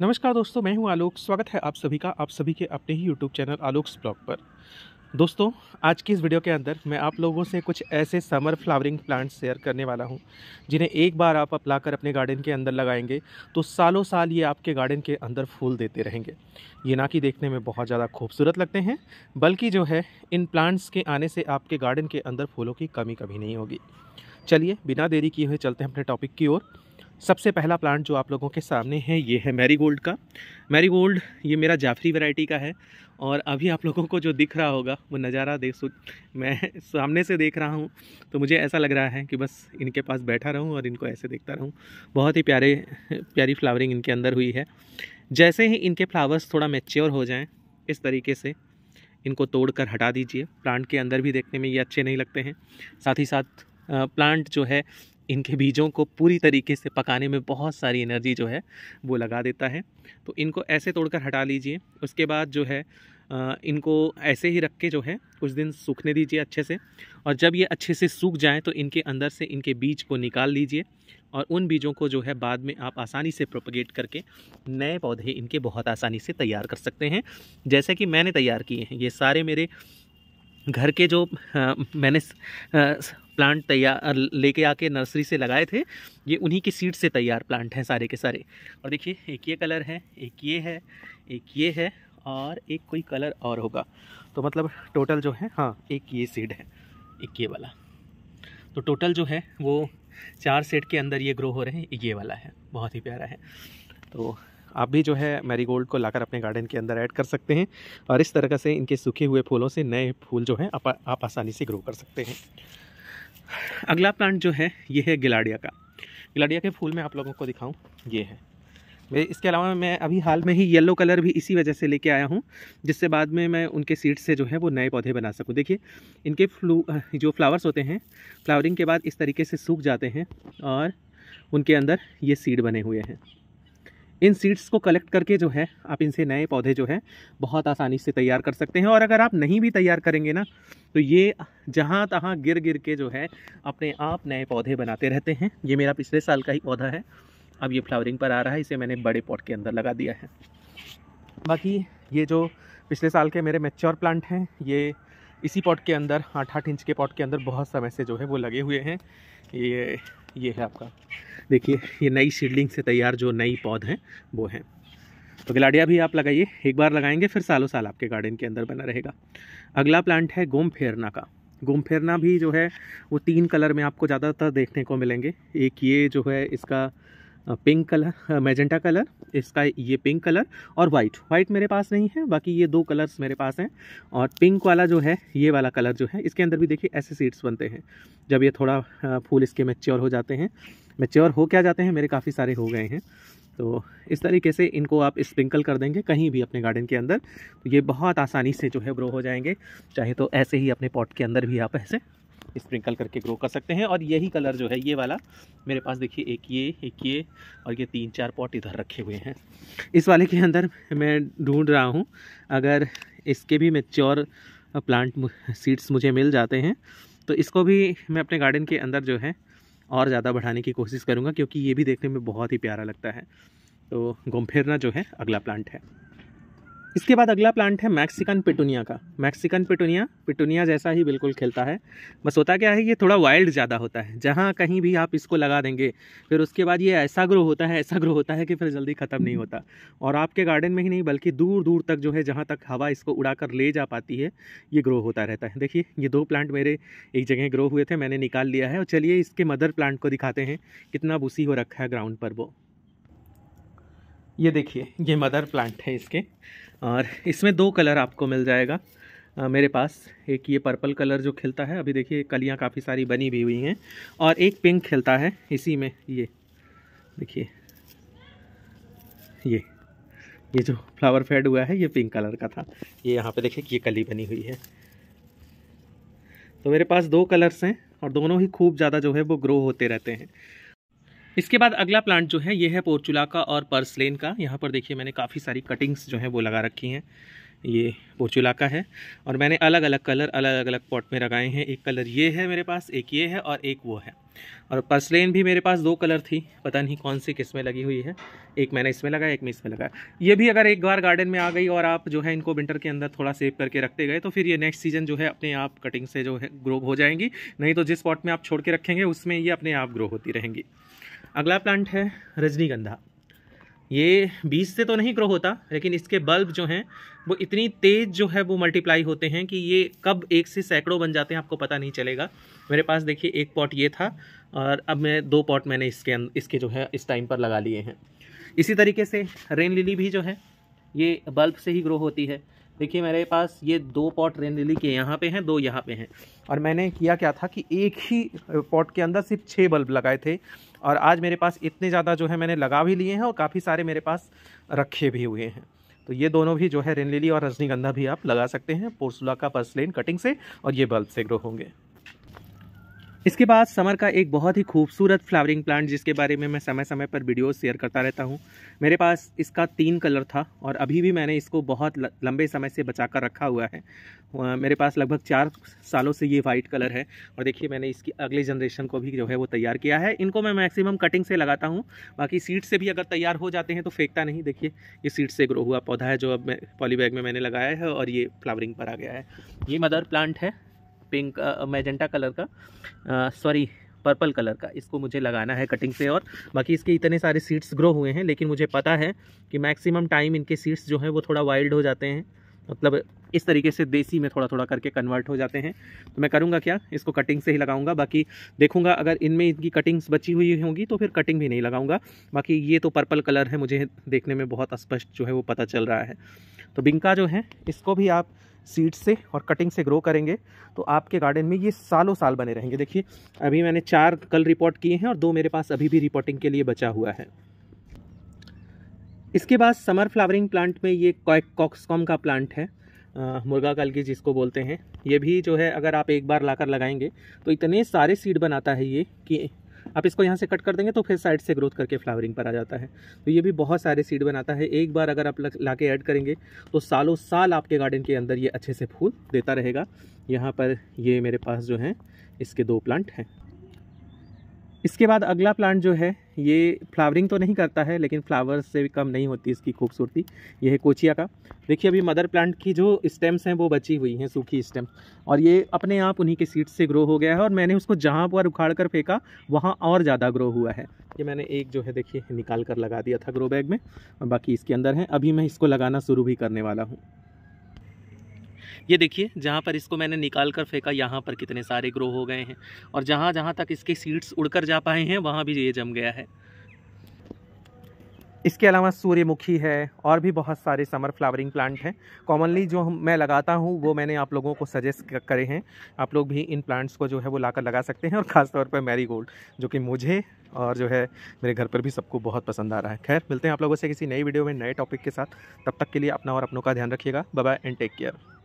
नमस्कार दोस्तों मैं हूं आलोक स्वागत है आप सभी का आप सभी के अपने ही यूट्यूब चैनल आलोक्स ब्लॉग पर दोस्तों आज की इस वीडियो के अंदर मैं आप लोगों से कुछ ऐसे समर फ्लावरिंग प्लांट्स शेयर करने वाला हूं जिन्हें एक बार आप अपला कर अपने गार्डन के अंदर लगाएंगे तो सालों साल ये आपके गार्डन के अंदर फूल देते रहेंगे ये ना कि देखने में बहुत ज़्यादा खूबसूरत लगते हैं बल्कि जो है इन प्लांट्स के आने से आपके गार्डन के अंदर फूलों की कमी कभी नहीं होगी चलिए बिना देरी किए हुए चलते हैं अपने टॉपिक की ओर सबसे पहला प्लांट जो आप लोगों के सामने है ये है मैरीगोल्ड का मैरीगोल्ड ये मेरा जाफरी वैरायटी का है और अभी आप लोगों को जो दिख रहा होगा वो नज़ारा देख मैं सामने से देख रहा हूँ तो मुझे ऐसा लग रहा है कि बस इनके पास बैठा रहूँ और इनको ऐसे देखता रहूँ बहुत ही प्यारे प्यारी फ्लावरिंग इनके अंदर हुई है जैसे ही इनके फ्लावर्स थोड़ा मेच्योर हो जाएँ इस तरीके से इनको कर हटा दीजिए प्लांट के अंदर भी देखने में ये अच्छे नहीं लगते हैं साथ ही साथ प्लांट जो है इनके बीजों को पूरी तरीके से पकाने में बहुत सारी एनर्जी जो है वो लगा देता है तो इनको ऐसे तोड़कर हटा लीजिए उसके बाद जो है इनको ऐसे ही रख के जो है कुछ दिन सूखने दीजिए अच्छे से और जब ये अच्छे से सूख जाएँ तो इनके अंदर से इनके बीज को निकाल लीजिए और उन बीजों को जो है बाद में आप आसानी से प्रोपगेट करके नए पौधे इनके बहुत आसानी से तैयार कर सकते हैं जैसे कि मैंने तैयार किए हैं ये सारे मेरे घर के जो आ, मैंने आ, प्लांट तैयार लेके आके नर्सरी से लगाए थे ये उन्हीं की सीड से तैयार प्लांट हैं सारे के सारे और देखिए एक ये कलर है एक ये है एक ये है और एक कोई कलर और होगा तो मतलब टोटल जो है हाँ एक ये सीड है एक ये वाला तो टोटल जो है वो चार सेट के अंदर ये ग्रो हो रहे हैं ये वाला है बहुत ही प्यारा है तो आप भी जो है मैरीगोल्ड को लाकर अपने गार्डन के अंदर ऐड कर सकते हैं और इस तरह से इनके सूखे हुए फूलों से नए फूल जो हैं आप आसानी से ग्रो कर सकते हैं अगला प्लांट जो है ये है गिलाडिया का गिलाडिया के फूल मैं आप लोगों को दिखाऊँ ये है इसके अलावा मैं अभी हाल में ही येलो कलर भी इसी वजह से लेके आया हूँ जिससे बाद में मैं उनके सीड्स से जो है वो नए पौधे बना सकूँ देखिए इनके फ्लू जो फ्लावर्स होते हैं फ्लावरिंग के बाद इस तरीके से सूख जाते हैं और उनके अंदर ये सीड बने हुए हैं इन सीड्स को कलेक्ट करके जो है आप इनसे नए पौधे जो है बहुत आसानी से तैयार कर सकते हैं और अगर आप नहीं भी तैयार करेंगे ना तो ये जहाँ तहाँ गिर गिर के जो है अपने आप नए पौधे बनाते रहते हैं ये मेरा पिछले साल का ही पौधा है अब ये फ्लावरिंग पर आ रहा है इसे मैंने बड़े पॉट के अंदर लगा दिया है बाकी ये जो पिछले साल के मेरे मेच्योर प्लांट हैं ये इसी पॉट के अंदर आठ आठ इंच के पॉट के अंदर बहुत समय से जो है वो लगे हुए हैं ये ये है आपका देखिए ये नई सीडलिंग से तैयार जो नई पौध हैं वो हैं तो गिलाडिया भी आप लगाइए एक बार लगाएंगे फिर सालों साल आपके गार्डन के अंदर बना रहेगा अगला प्लांट है गोम फेरना का गोम फेरना भी जो है वो तीन कलर में आपको ज़्यादातर देखने को मिलेंगे एक ये जो है इसका पिंक कलर मैजेंटा कलर इसका ये पिंक कलर और वाइट वाइट मेरे पास नहीं है बाकी ये दो कलर्स मेरे पास हैं और पिंक वाला जो है ये वाला कलर जो है इसके अंदर भी देखिए ऐसे सीड्स बनते हैं जब ये थोड़ा फूल इसके मेच्योर हो जाते हैं मेच्योर हो क्या जाते हैं मेरे काफ़ी सारे हो गए हैं तो इस तरीके से इनको आप स्प्रिंकल कर देंगे कहीं भी अपने गार्डन के अंदर तो ये बहुत आसानी से जो है ग्रो हो जाएंगे चाहे तो ऐसे ही अपने पॉट के अंदर भी आप ऐसे स्प्रिंकल करके ग्रो कर सकते हैं और यही कलर जो है ये वाला मेरे पास देखिए एक ये एक ये और ये तीन चार पॉट इधर रखे हुए हैं इस वाले के अंदर मैं ढूंढ रहा हूँ अगर इसके भी मेच्योर प्लांट सीड्स मुझे मिल जाते हैं तो इसको भी मैं अपने गार्डन के अंदर जो है और ज़्यादा बढ़ाने की कोशिश करूँगा क्योंकि ये भी देखने में बहुत ही प्यारा लगता है तो घूम फिरना जो है अगला प्लांट है इसके बाद अगला प्लांट है मैक्सिकन पिटूनिया का मैक्सिकन पिटूनिया पिटूनिया जैसा ही बिल्कुल खिलता है बस होता क्या है ये थोड़ा वाइल्ड ज़्यादा होता है जहाँ कहीं भी आप इसको लगा देंगे फिर उसके बाद ये ऐसा ग्रो होता है ऐसा ग्रो होता है कि फिर जल्दी ख़त्म नहीं होता और आपके गार्डन में ही नहीं बल्कि दूर दूर तक जो है जहाँ तक हवा इसको उड़ा कर ले जा पाती है ये ग्रो होता रहता है देखिए ये दो प्लांट मेरे एक जगह ग्रो हुए थे मैंने निकाल लिया है और चलिए इसके मदर प्लांट को दिखाते हैं कितना बुसी हो रखा है ग्राउंड पर वो ये देखिए ये मदर प्लांट है इसके और इसमें दो कलर आपको मिल जाएगा आ, मेरे पास एक ये पर्पल कलर जो खिलता है अभी देखिए कलियाँ काफ़ी सारी बनी भी हुई हैं और एक पिंक खिलता है इसी में ये देखिए ये ये जो फ्लावर फेड हुआ है ये पिंक कलर का था ये यहाँ पे देखिए ये कली बनी हुई है तो मेरे पास दो कलर्स हैं और दोनों ही खूब ज़्यादा जो है वो ग्रो होते रहते हैं इसके बाद अगला प्लांट जो है ये है पोर्चुला का और पर्सलेन का यहाँ पर देखिए मैंने काफ़ी सारी कटिंग्स जो हैं वो लगा रखी हैं ये पोर्चुला का है और मैंने अलग अलग कलर अलग अलग पॉट में लगाए हैं एक कलर ये है मेरे पास एक ये है और एक वो है और पर्सलेन भी मेरे पास दो कलर थी पता नहीं कौन सी किस में लगी हुई है एक मैंने इसमें लगाया एक में इसमें लगाया ये भी अगर एक बार गार्डन में आ गई और आप जो है इनको विंटर के अंदर थोड़ा सेव करके रखते गए तो फिर ये नेक्स्ट सीजन जो है अपने आप कटिंग से जो है ग्रो हो जाएंगी नहीं तो जिस पॉट में आप छोड़ के रखेंगे उसमें ये अपने आप ग्रो होती रहेंगी अगला प्लांट है रजनीगंधा ये बीज से तो नहीं ग्रो होता लेकिन इसके बल्ब जो हैं वो इतनी तेज़ जो है वो मल्टीप्लाई होते हैं कि ये कब एक से सैकड़ों बन जाते हैं आपको पता नहीं चलेगा मेरे पास देखिए एक पॉट ये था और अब मैं दो पॉट मैंने इसके अं-, इसके जो है इस टाइम पर लगा लिए हैं इसी तरीके से रेन लिली भी जो है ये बल्ब से ही ग्रो होती है देखिए मेरे पास ये दो पॉट रेन लिली के यहाँ पे हैं दो यहाँ पे हैं और मैंने किया क्या था कि एक ही पॉट के अंदर सिर्फ छः बल्ब लगाए थे और आज मेरे पास इतने ज़्यादा जो है मैंने लगा भी लिए हैं और काफ़ी सारे मेरे पास रखे भी हुए हैं तो ये दोनों भी जो है रेन लिली और रजनीगंधा भी आप लगा सकते हैं पोर्सुला का पर्सलेन कटिंग से और ये बल्ब से ग्रो होंगे इसके बाद समर का एक बहुत ही खूबसूरत फ्लावरिंग प्लांट जिसके बारे में मैं समय समय पर वीडियो शेयर करता रहता हूँ मेरे पास इसका तीन कलर था और अभी भी मैंने इसको बहुत लंबे समय से बचा कर रखा हुआ है मेरे पास लगभग चार सालों से ये वाइट कलर है और देखिए मैंने इसकी अगले जनरेशन को भी जो है वो तैयार किया है इनको मैं मैक्सिमम कटिंग से लगाता हूँ बाकी सीड से भी अगर तैयार हो जाते हैं तो फेंकता नहीं देखिए ये सीड से ग्रो हुआ पौधा है जो अब मैं पॉलीबैग में मैंने लगाया है और ये फ्लावरिंग पर आ गया है ये मदर प्लांट है पिंक मैजेंटा कलर का सॉरी पर्पल कलर का इसको मुझे लगाना है कटिंग से और बाकी इसके इतने सारे सीड्स ग्रो हुए हैं लेकिन मुझे पता है कि मैक्सिमम टाइम इनके सीड्स जो हैं वो थोड़ा वाइल्ड हो जाते हैं मतलब इस तरीके से देसी में थोड़ा थोड़ा करके कन्वर्ट हो जाते हैं तो मैं करूँगा क्या इसको कटिंग से ही लगाऊंगा बाकी देखूंगा अगर इनमें इनकी कटिंग्स बची हुई होंगी तो फिर कटिंग भी नहीं लगाऊंगा बाकी ये तो पर्पल कलर है मुझे देखने में बहुत स्पष्ट जो है वो पता चल रहा है तो बिंका जो है इसको भी आप सीड से और कटिंग से ग्रो करेंगे तो आपके गार्डन में ये सालों साल बने रहेंगे देखिए अभी मैंने चार कल रिपोर्ट किए हैं और दो मेरे पास अभी भी रिपोर्टिंग के लिए बचा हुआ है इसके बाद समर फ्लावरिंग प्लांट में ये कॉक्सकॉम का प्लांट है मुर्गा कलगी जिसको बोलते हैं ये भी जो है अगर आप एक बार लाकर लगाएंगे तो इतने सारे सीड बनाता है ये कि आप इसको यहाँ से कट कर देंगे तो फिर साइड से ग्रोथ करके फ्लावरिंग पर आ जाता है तो ये भी बहुत सारे सीड बनाता है एक बार अगर आप ला के ऐड करेंगे तो सालों साल आपके गार्डन के अंदर ये अच्छे से फूल देता रहेगा यहाँ पर ये मेरे पास जो हैं इसके दो प्लांट हैं इसके बाद अगला प्लांट जो है ये फ्लावरिंग तो नहीं करता है लेकिन फ्लावर्स से भी कम नहीं होती इसकी खूबसूरती ये है कोचिया का देखिए अभी मदर प्लांट की जो स्टेम्स हैं वो बची हुई हैं सूखी स्टेम और ये अपने आप उन्हीं के सीड्स से ग्रो हो गया है और मैंने उसको जहाँ पर उखाड़ कर फेंका वहाँ और ज़्यादा ग्रो हुआ है ये मैंने एक जो है देखिए निकाल कर लगा दिया था ग्रो बैग में और बाकी इसके अंदर है अभी मैं इसको लगाना शुरू भी करने वाला हूँ ये देखिए जहाँ पर इसको मैंने निकाल कर फेंका यहाँ पर कितने सारे ग्रो हो गए हैं और जहाँ जहाँ तक इसके सीड्स उड़कर जा पाए हैं वहाँ भी ये जम गया है इसके अलावा सूर्यमुखी है और भी बहुत सारे समर फ्लावरिंग प्लांट हैं कॉमनली जो हम मैं लगाता हूँ वो मैंने आप लोगों को सजेस्ट करे हैं आप लोग भी इन प्लांट्स को जो है वो लाकर लगा सकते हैं और ख़ासतौर पर मैरी गोल्ड जो कि मुझे और जो है मेरे घर पर भी सबको बहुत पसंद आ रहा है खैर मिलते हैं आप लोगों से किसी नई वीडियो में नए टॉपिक के साथ तब तक के लिए अपना और अपनों का ध्यान रखिएगा बाय एंड टेक केयर